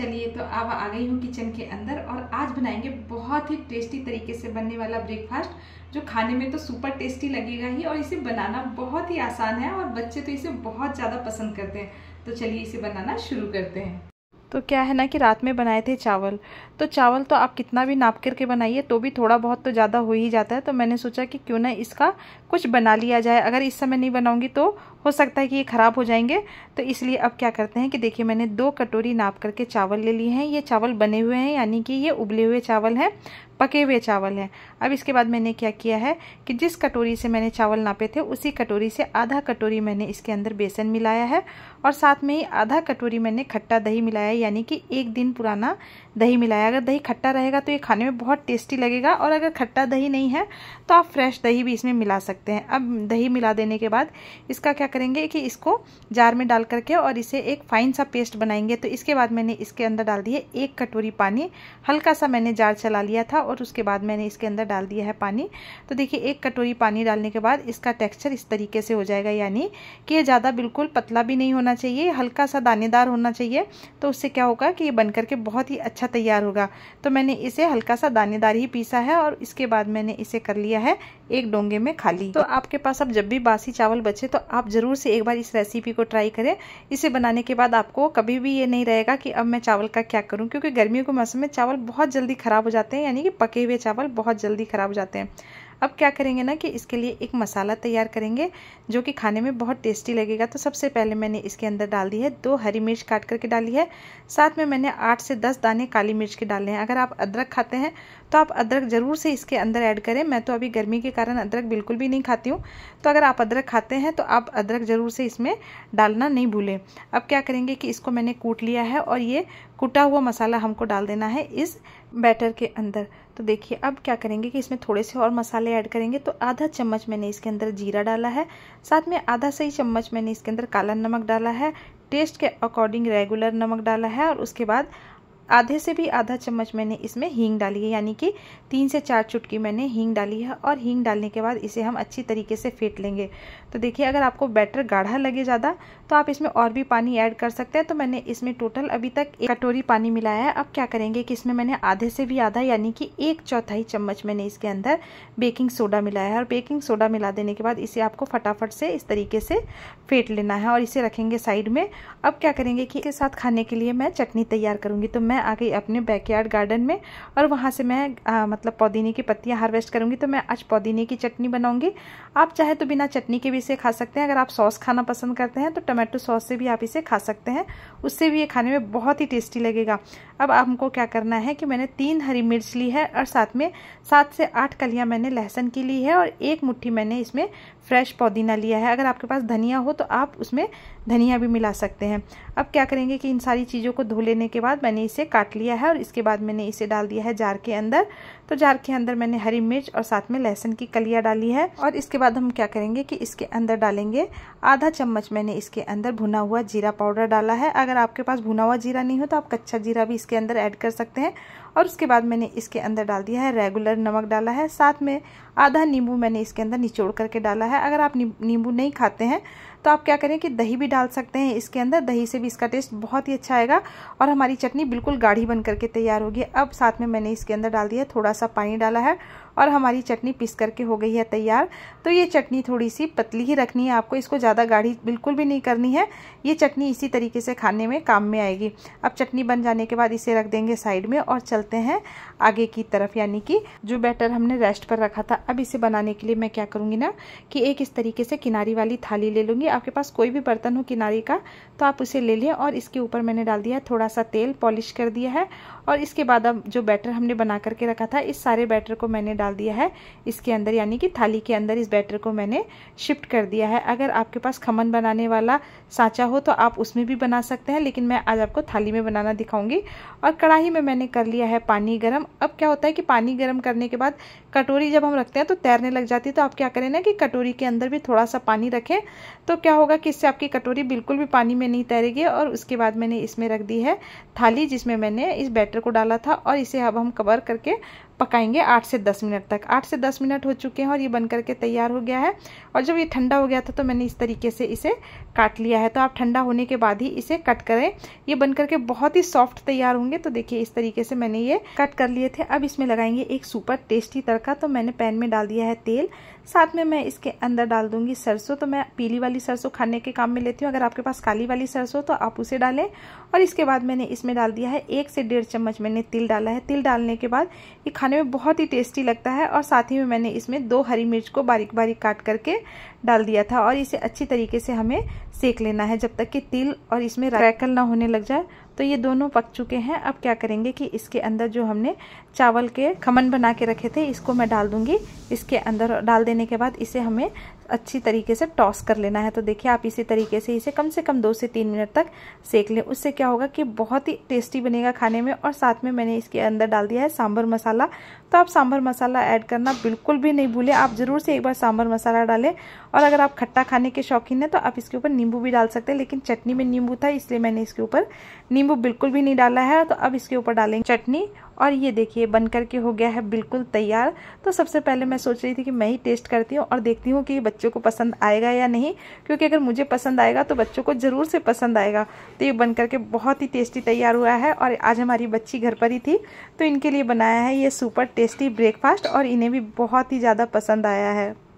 चलिए तो अब आ गई हूँ किचन के अंदर और आज बनाएंगे बहुत ही टेस्टी तरीके से बनने वाला ब्रेकफास्ट जो खाने में तो सुपर टेस्टी लगेगा ही और इसे बनाना बहुत ही आसान है और बच्चे तो इसे बहुत ज़्यादा पसंद करते हैं तो चलिए इसे बनाना शुरू करते हैं तो क्या है ना कि रात में बनाए थे चावल तो चावल तो आप कितना भी नाप करके बनाइए तो भी थोड़ा बहुत तो ज़्यादा हो ही जाता है तो मैंने सोचा कि क्यों ना इसका कुछ बना लिया जाए अगर इस समय नहीं बनाऊंगी तो हो सकता है कि ये ख़राब हो जाएंगे तो इसलिए अब क्या करते हैं कि देखिए मैंने दो कटोरी नाप करके चावल ले लिए हैं ये चावल बने हुए हैं यानी कि ये उबले हुए चावल हैं पके हुए चावल हैं अब इसके बाद मैंने क्या किया है कि जिस कटोरी से मैंने चावल नापे थे उसी कटोरी से आधा कटोरी मैंने इसके अंदर बेसन मिलाया है और साथ में ही आधा कटोरी मैंने खट्टा दही मिलाया है यानी कि एक दिन पुराना दही मिलाया अगर दही खट्टा रहेगा तो ये खाने में बहुत टेस्टी लगेगा और अगर खट्टा दही नहीं है तो आप फ्रेश दही भी इसमें मिला सकते हैं अब दही मिला देने के बाद इसका क्या करेंगे कि इसको जार में डाल करके और इसे एक फाइन सा पेस्ट बनाएंगे तो इसके बाद मैंने इसके अंदर डाल दिए एक कटोरी पानी हल्का सा मैंने जार चला लिया था और उसके बाद मैंने इसके अंदर डाल दिया है पानी तो देखिए एक कटोरी पानी डालने के बाद इसका टेक्स्चर इस तरीके से हो जाएगा यानी कि ये ज़्यादा बिल्कुल पतला भी नहीं होना चाहिए हल्का सा दानेदार होना चाहिए तो उससे क्या होगा कि ये बन करके बहुत ही अच्छा तैयार होगा तो मैंने इसे हल्का सा दानेदार ही पीसा है और इसके बाद मैंने इसे कर लिया है एक डोंगे में खाली तो आपके पास अब जब भी बासी चावल बचे तो आप ज़रूर से एक बार इस रेसिपी को ट्राई करें इसे बनाने के बाद आपको कभी भी ये नहीं रहेगा कि अब मैं चावल का क्या करूँ क्योंकि गर्मियों के मौसम में चावल बहुत जल्दी ख़राब हो जाते हैं यानी कि पके हुए चावल बहुत जल्दी ख़राब हो जाते हैं अब क्या करेंगे ना कि इसके लिए एक मसाला तैयार करेंगे जो कि खाने में बहुत टेस्टी लगेगा तो सबसे पहले मैंने इसके अंदर डाल दी है दो हरी मिर्च काट करके डाली है साथ में मैंने आठ से दस दाने काली मिर्च के डाले हैं अगर आप अदरक खाते हैं तो आप अदरक ज़रूर से इसके अंदर ऐड करें मैं तो अभी गर्मी के कारण अदरक बिल्कुल भी नहीं खाती हूँ तो अगर आप अदरक खाते हैं तो आप अदरक ज़रूर से इसमें डालना नहीं भूलें अब क्या करेंगे कि इसको मैंने कूट लिया है और ये कूटा हुआ मसाला हमको डाल देना है इस बैटर के अंदर तो देखिए अब क्या करेंगे कि इसमें थोड़े से और मसाले ऐड करेंगे तो आधा चम्मच मैंने इसके अंदर जीरा डाला है साथ में आधा सही चम्मच मैंने इसके अंदर काला नमक डाला है टेस्ट के अकॉर्डिंग रेगुलर नमक डाला है और उसके बाद आधे से भी आधा चम्मच मैंने इसमें हींग डाली है यानी कि तीन से चार चुटकी मैंने हींग डाली है और हींग डालने के बाद इसे हम अच्छी तरीके से फेंट लेंगे तो देखिए अगर आपको बैटर गाढ़ा लगे ज़्यादा तो आप इसमें और भी पानी ऐड कर सकते हैं तो मैंने इसमें टोटल अभी तक एक कटोरी पानी मिलाया है अब क्या करेंगे कि इसमें मैंने आधे से भी आधा यानी कि एक चौथाई चम्मच मैंने इसके अंदर बेकिंग सोडा मिलाया है और बेकिंग सोडा मिला देने के बाद इसे आपको फटाफट से इस तरीके से फेंट लेना है और इसे रखेंगे साइड में अब क्या करेंगे कि इसके साथ खाने के लिए मैं चटनी तैयार करूँगी तो मैं मैं आ गई अपने बैकयार्ड गार्डन में और वहाँ से मैं आ, मतलब पुदीने की पत्तियाँ हार्वेस्ट करूँगी तो मैं आज पुदीने की चटनी बनाऊँगी आप चाहे तो बिना चटनी के भी इसे खा सकते हैं अगर आप सॉस खाना पसंद करते हैं तो टमाटो सॉस से भी आप इसे खा सकते हैं उससे भी ये खाने में बहुत ही टेस्टी लगेगा अब हमको क्या करना है कि मैंने तीन हरी मिर्च ली है और साथ में सात से आठ कलियाँ मैंने लहसुन की ली है और एक मुठ्ठी मैंने इसमें फ्रेश पुदीना लिया है अगर आपके पास धनिया हो तो आप उसमें धनिया भी मिला सकते हैं अब क्या करेंगे कि इन सारी चीज़ों को धो लेने के बाद मैंने इसे काट लिया है और इसके बाद मैंने इसे डाल दिया है जार के अंदर तो जार के अंदर मैंने हरी मिर्च और साथ में लहसुन की कलिया डाली है और इसके बाद हम क्या करेंगे कि इसके अंदर डालेंगे आधा चम्मच मैंने इसके अंदर भुना हुआ जीरा पाउडर डाला है अगर आपके पास भुना हुआ जीरा नहीं हो तो आप कच्चा जीरा भी इसके अंदर ऐड कर सकते हैं और उसके बाद मैंने इसके अंदर डाल दिया है रेगुलर नमक डाला है साथ में आधा नींबू मैंने इसके अंदर निचोड़ करके डाला है अगर आप नींबू नहीं खाते हैं तो आप क्या करें कि दही भी डाल सकते हैं इसके अंदर दही से भी इसका टेस्ट बहुत ही अच्छा आएगा और हमारी चटनी बिल्कुल गाढ़ी बन करके तैयार होगी अब साथ में मैंने इसके अंदर डाल दिया थोड़ा सा पानी डाला है और हमारी चटनी पीस करके हो गई है तैयार तो ये चटनी थोड़ी सी पतली ही रखनी है आपको इसको ज़्यादा गाढ़ी बिल्कुल भी नहीं करनी है ये चटनी इसी तरीके से खाने में काम में आएगी अब चटनी बन जाने के बाद इसे रख देंगे साइड में और चलते हैं आगे की तरफ यानी कि जो बैटर हमने रेस्ट पर रखा था अब इसे बनाने के लिए मैं क्या करूँगी ना कि एक इस तरीके से किनारी वाली थाली ले लूँगी आपके पास कोई भी बर्तन हो किनारी का तो आप उसे ले लें और इसके ऊपर मैंने डाल दिया थोड़ा सा तेल पॉलिश कर दिया है और इसके बाद अब जो बैटर हमने बना करके रखा था इस सारे बैटर को मैंने डाल डाल दिया है इसके अंदर यानी कि थाली के अंदर इस बैटर को मैंने शिफ्ट कर दिया है अगर आपके पास खमन बनाने वाला साँचा हो तो आप उसमें भी बना सकते हैं लेकिन मैं आज आपको थाली में बनाना दिखाऊंगी और कढ़ाई में मैंने कर लिया है पानी गर्म अब क्या होता है कि पानी गर्म करने के बाद कटोरी जब हम रखते हैं तो तैरने लग जाती है तो आप क्या करें ना कि कटोरी के अंदर भी थोड़ा सा पानी रखें तो क्या होगा कि इससे आपकी कटोरी बिल्कुल भी पानी में नहीं तैरेगी और उसके बाद मैंने इसमें रख दी है थाली जिसमें मैंने इस बैटर को डाला था और इसे अब हम कवर करके पकाएंगे आठ से दस मिनट तक आठ से दस मिनट हो चुके हैं और ये बन करके तैयार हो गया है और जब ये ठंडा हो गया था तो मैंने इस तरीके से इसे काट लिया है तो आप ठंडा होने के बाद ही इसे कट करें ये बन करके बहुत ही सॉफ्ट तैयार होंगे तो देखिए इस तरीके से मैंने ये कट कर लिए थे अब इसमें लगाएंगे एक सुपर टेस्टी तड़का तो मैंने पैन में डाल दिया है तेल साथ में मैं इसके अंदर डाल दूंगी सरसों तो मैं पीली वाली सरसों खाने के काम में लेती हूँ अगर आपके पास काली वाली सरसों तो आप उसे डालें और इसके बाद मैंने इसमें डाल दिया है एक से डेढ़ चम्मच मैंने तिल डाला है तिल डालने के बाद ये खाने में बहुत ही टेस्टी लगता है और साथ ही में मैंने इसमें दो हरी मिर्च को बारीक बारीक काट करके डाल दिया था और इसे अच्छी तरीके से हमें सेक लेना है जब तक कि तिल और इसमें रैकल ना होने लग जाए तो ये दोनों पक चुके हैं अब क्या करेंगे कि इसके अंदर जो हमने चावल के खमन बना के रखे थे इसको मैं डाल दूँगी इसके अंदर डाल देने के बाद इसे हमें अच्छी तरीके से टॉस कर लेना है तो देखिए आप इसी तरीके से इसे कम से कम दो से तीन मिनट तक सेक लें उससे क्या होगा कि बहुत ही टेस्टी बनेगा खाने में और साथ में मैंने इसके अंदर डाल दिया है सांभर मसाला तो आप सांभर मसाला ऐड करना बिल्कुल भी नहीं भूलें आप ज़रूर से एक बार सांभर मसाला डालें और अगर आप खट्टा खाने के शौकीन हैं तो आप इसके ऊपर नींबू भी डाल सकते हैं लेकिन चटनी में नींबू था इसलिए मैंने इसके ऊपर नींबू बिल्कुल भी नहीं डाला है तो अब इसके ऊपर डालेंगे चटनी और ये देखिए बन करके हो गया है बिल्कुल तैयार तो सबसे पहले मैं सोच रही थी कि मैं ही टेस्ट करती हूँ और देखती हूँ कि ये बच्चों को पसंद आएगा या नहीं क्योंकि अगर मुझे पसंद आएगा तो बच्चों को ज़रूर से पसंद आएगा तो ये बन करके बहुत ही टेस्टी तैयार हुआ है और आज हमारी बच्ची घर पर ही थी तो इनके लिए बनाया है ये सुपर टेस्टी ब्रेकफास्ट और इन्हें भी बहुत ही ज़्यादा पसंद आया है